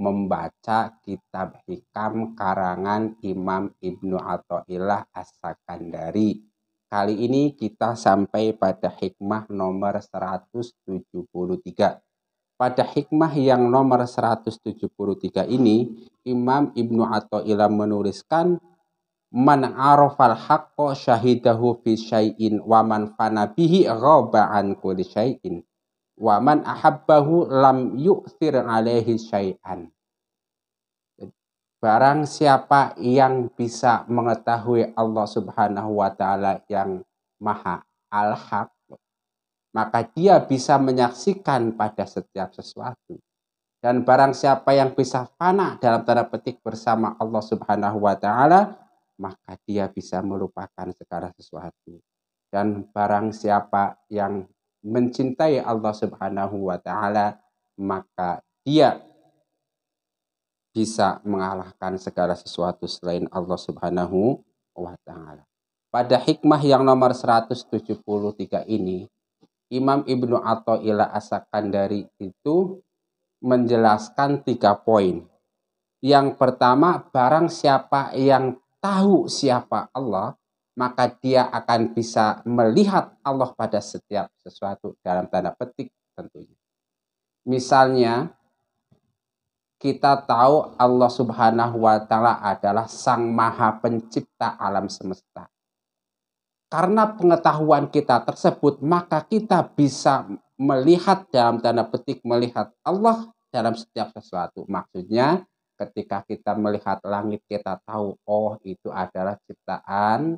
membaca kitab hikam karangan Imam Ibnu Athaillah As-Sakandari. Kali ini kita sampai pada hikmah nomor 173. Pada hikmah yang nomor 173 ini, Imam Ibnu Athaillah menuliskan Man arafal haqqo syahidahu fi syai'in wa man fana bihi ghaba an kulli syai'in wa man ahabbahu lam yu'thir alaihi syai'an. Barang siapa yang bisa mengetahui Allah Subhanahu wa taala yang Maha Al-Haq, maka dia bisa menyaksikan pada setiap sesuatu. Dan barang siapa yang bisa fana dalam tanda petik bersama Allah Subhanahu wa taala, maka dia bisa melupakan segala sesuatu. Dan barang siapa yang mencintai Allah Subhanahu wa taala, maka dia bisa mengalahkan segala sesuatu selain Allah Subhanahu wa taala. Pada hikmah yang nomor 173 ini, Imam Ibnu Athaillah As-Sakandari itu menjelaskan tiga poin. Yang pertama, barang siapa yang tahu siapa Allah, maka dia akan bisa melihat Allah pada setiap sesuatu dalam tanda petik tentunya. Misalnya, kita tahu Allah Subhanahu wa taala adalah Sang Maha Pencipta alam semesta. Karena pengetahuan kita tersebut, maka kita bisa melihat dalam tanda petik melihat Allah dalam setiap sesuatu. Maksudnya, ketika kita melihat langit kita tahu oh itu adalah ciptaan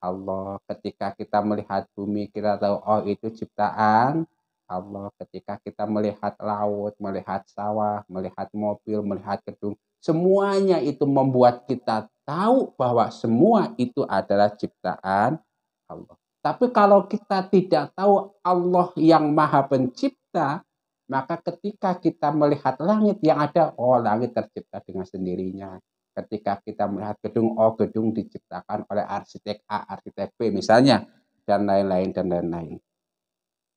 Allah. Ketika kita melihat bumi kita tahu oh itu ciptaan Allah, ketika kita melihat laut, melihat sawah, melihat mobil, melihat gedung, semuanya itu membuat kita tahu bahwa semua itu adalah ciptaan Allah. Tapi kalau kita tidak tahu Allah yang Maha Pencipta, maka ketika kita melihat langit yang ada, oh langit tercipta dengan sendirinya. Ketika kita melihat gedung, oh gedung diciptakan oleh arsitek A, arsitek B misalnya, dan lain-lain, dan lain-lain.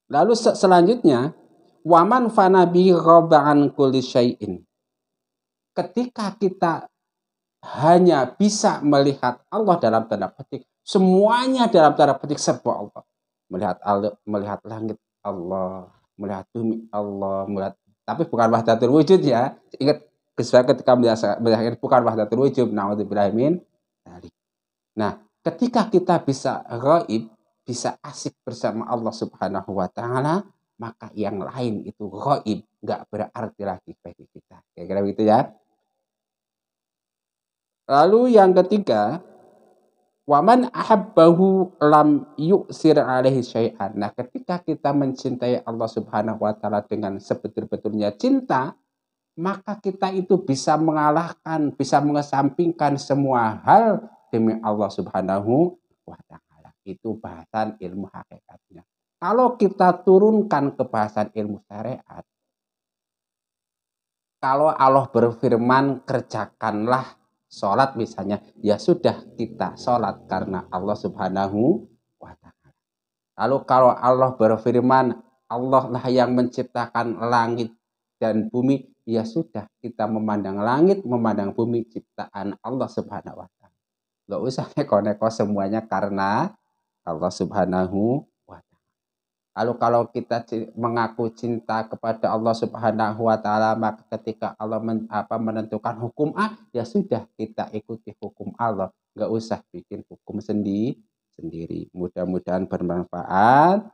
Lalu selanjutnya, waman fanabi robaan kulisyai'in. Ketika kita hanya bisa melihat Allah dalam tanda petik, semuanya dalam tanda petik sebuah Allah. Melihat Allah, melihat langit Allah, melihat bumi Allah, melihat tapi bukan wahdatul wujud ya. Ingat Kisah ketika melihat bukan wahdatul wujud, Nah, ketika kita bisa gaib, bisa asik bersama Allah Subhanahu wa taala, maka yang lain itu gaib, gak berarti lagi bagi kita. Kira-kira begitu ya. Lalu yang ketiga, waman ahabbahu lam yu'sir alaihi syai'an. Nah, ketika kita mencintai Allah Subhanahu wa taala dengan sebetul-betulnya cinta, maka kita itu bisa mengalahkan, bisa mengesampingkan semua hal demi Allah Subhanahu wa taala itu bahasan ilmu hakikatnya. Kalau kita turunkan ke bahasan ilmu syariat, kalau Allah berfirman kerjakanlah sholat misalnya, ya sudah kita sholat karena Allah subhanahu wa ta'ala. Lalu kalau Allah berfirman, Allah lah yang menciptakan langit dan bumi, ya sudah kita memandang langit, memandang bumi ciptaan Allah subhanahu wa ta'ala. Gak usah neko-neko semuanya karena Allah Subhanahu wa taala. Kalau kita mengaku cinta kepada Allah Subhanahu wa taala, maka ketika Allah men, apa, menentukan hukum A, ya sudah kita ikuti hukum Allah, nggak usah bikin hukum sendiri sendiri. Mudah-mudahan bermanfaat.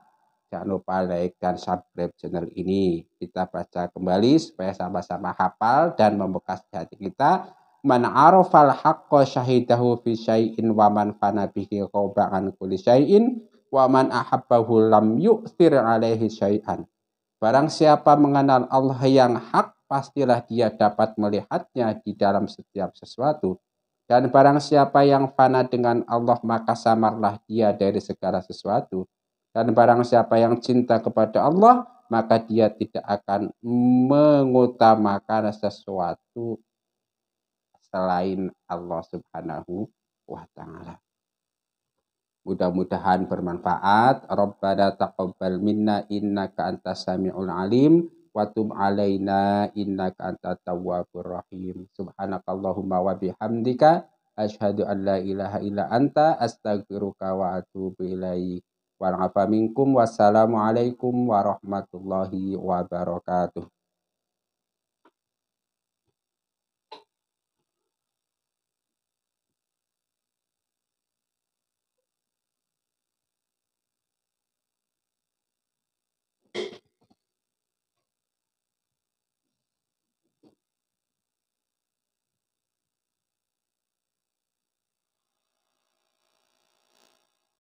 Jangan lupa like dan subscribe channel ini. Kita baca kembali supaya sama-sama hafal dan membekas di hati kita man arafal haqqa syahidahu fi syai'in wa man fana bihi qawba'an kulli syai'in wa man ahabbahu lam yu'thir alaihi syai'an. Barang siapa mengenal Allah yang hak, pastilah dia dapat melihatnya di dalam setiap sesuatu. Dan barang siapa yang fana dengan Allah, maka samarlah dia dari segala sesuatu. Dan barang siapa yang cinta kepada Allah, maka dia tidak akan mengutamakan sesuatu selain Allah Subhanahu wa taala. Mudah-mudahan bermanfaat. Rabbana taqabbal minna innaka antas samiul alim wa tub alaina innaka antat tawwabur rahim. Subhanakallahumma wa bihamdika asyhadu an la ilaha illa anta astaghfiruka wa atubu ilaik. Wa minkum wassalamualaikum warahmatullahi wabarakatuh.